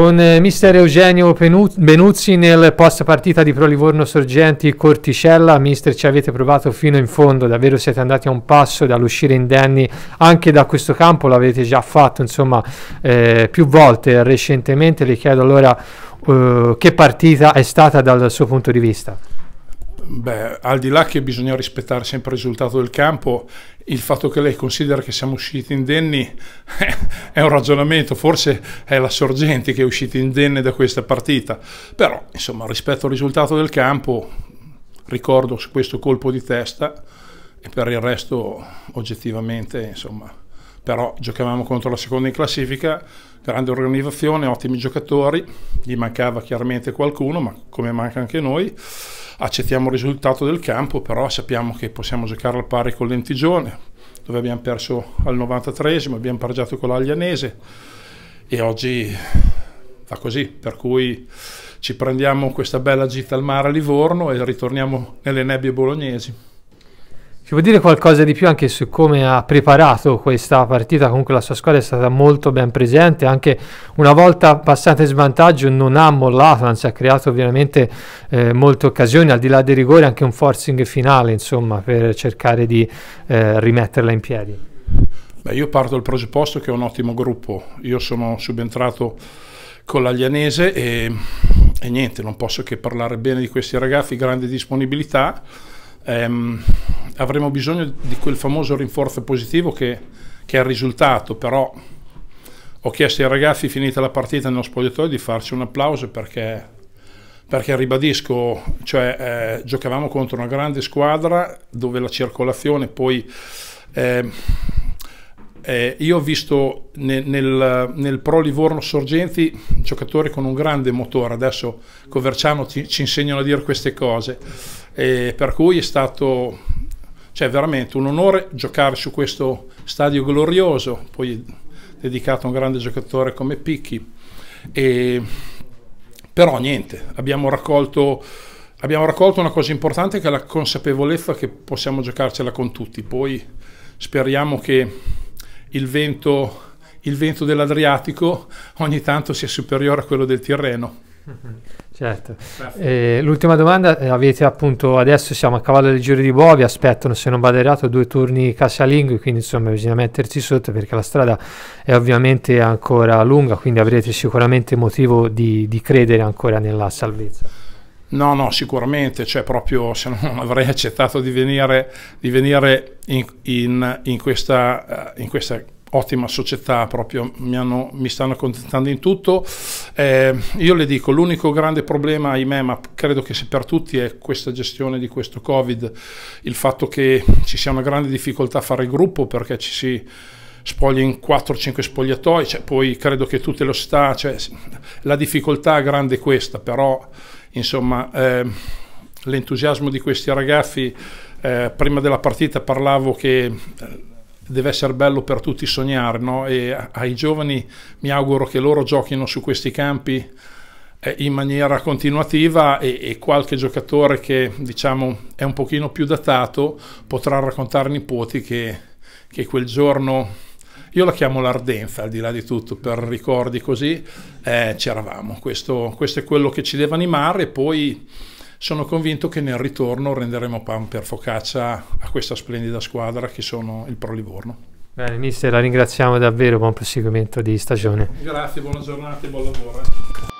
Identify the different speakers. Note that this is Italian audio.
Speaker 1: con eh, mister Eugenio Benuzzi nel post partita di Pro Livorno Sorgenti Corticella. Mister, ci avete provato fino in fondo, davvero siete andati a un passo dall'uscire indenni anche da questo campo, l'avete già fatto insomma eh, più volte recentemente. Le chiedo allora eh, che partita è stata dal suo punto di vista.
Speaker 2: Beh, al di là che bisogna rispettare sempre il risultato del campo, il fatto che lei considera che siamo usciti indenni è un ragionamento, forse è la sorgente che è uscita indenne da questa partita, però insomma rispetto al risultato del campo ricordo questo colpo di testa e per il resto oggettivamente insomma però giocavamo contro la seconda in classifica, grande organizzazione, ottimi giocatori, gli mancava chiaramente qualcuno, ma come manca anche noi accettiamo il risultato del campo, però sappiamo che possiamo giocare al pari con l'Entigione, dove abbiamo perso al 93 esimo abbiamo pareggiato con l'Aglianese e oggi va così, per cui ci prendiamo questa bella gita al mare a Livorno e ritorniamo nelle nebbie bolognesi.
Speaker 1: Ci vuol dire qualcosa di più anche su come ha preparato questa partita? Comunque la sua squadra è stata molto ben presente, anche una volta passata in svantaggio non ha mollato, anzi ha creato veramente eh, molte occasioni, al di là dei rigori anche un forcing finale, insomma, per cercare di eh, rimetterla in piedi.
Speaker 2: Beh, io parto dal presupposto che è un ottimo gruppo, io sono subentrato con l'Aglianese e, e niente, non posso che parlare bene di questi ragazzi, grande disponibilità. Ehm, avremo bisogno di quel famoso rinforzo positivo che, che è il risultato, però ho chiesto ai ragazzi finita la partita nello spogliatoio di farci un applauso perché, perché ribadisco, cioè, eh, giocavamo contro una grande squadra dove la circolazione poi... Eh, eh, io ho visto nel, nel, nel, Pro Livorno Sorgenti giocatori con un grande motore, adesso Coverciano ci, ci insegnano a dire queste cose, eh, per cui è stato cioè veramente un onore giocare su questo stadio glorioso, poi dedicato a un grande giocatore come Picchi. E, però niente, abbiamo raccolto, abbiamo raccolto una cosa importante che è la consapevolezza che possiamo giocarcela con tutti. Poi speriamo che il vento il vento dell'Adriatico ogni tanto sia superiore a quello del Tirreno. Certo.
Speaker 1: Eh, l'ultima domanda, eh, avete appunto adesso siamo a cavallo del giro di Bovi, aspettano se non vado errato due turni casalinghi, quindi insomma bisogna metterci sotto perché la strada è ovviamente ancora lunga, quindi avrete sicuramente motivo di, di credere ancora nella
Speaker 2: salvezza. No, no, sicuramente, cioè proprio se non avrei accettato di venire, di venire in, in, in, questa, eh, in questa ottima società, proprio mi, hanno, mi stanno accontentando in tutto. Eh, io le dico, l'unico grande problema, ahimè, ma credo che sia per tutti, è questa gestione di questo Covid, il fatto che ci sia una grande difficoltà a fare gruppo perché ci si spoglia in 4-5 spogliatoi, cioè, poi credo che tutte lo sta, cioè, la difficoltà grande è questa, però insomma eh, l'entusiasmo di questi ragazzi, eh, prima della partita parlavo che deve essere bello per tutti sognare, no? E ai giovani mi auguro che loro giochino su questi campi eh, in maniera continuativa e, e, qualche giocatore che diciamo è un pochino più datato potrà raccontare ai nipoti che, che, quel giorno io la chiamo l'ardenza al di là di tutto per ricordi così eh, c'eravamo questo, questo è quello che ci deve animare e poi sono convinto che nel ritorno renderemo pan per focaccia a questa splendida squadra che sono il Pro Livorno.
Speaker 1: Bene, mister, la ringraziamo davvero, buon proseguimento di stagione.
Speaker 2: Grazie, buona giornata e buon lavoro. Eh.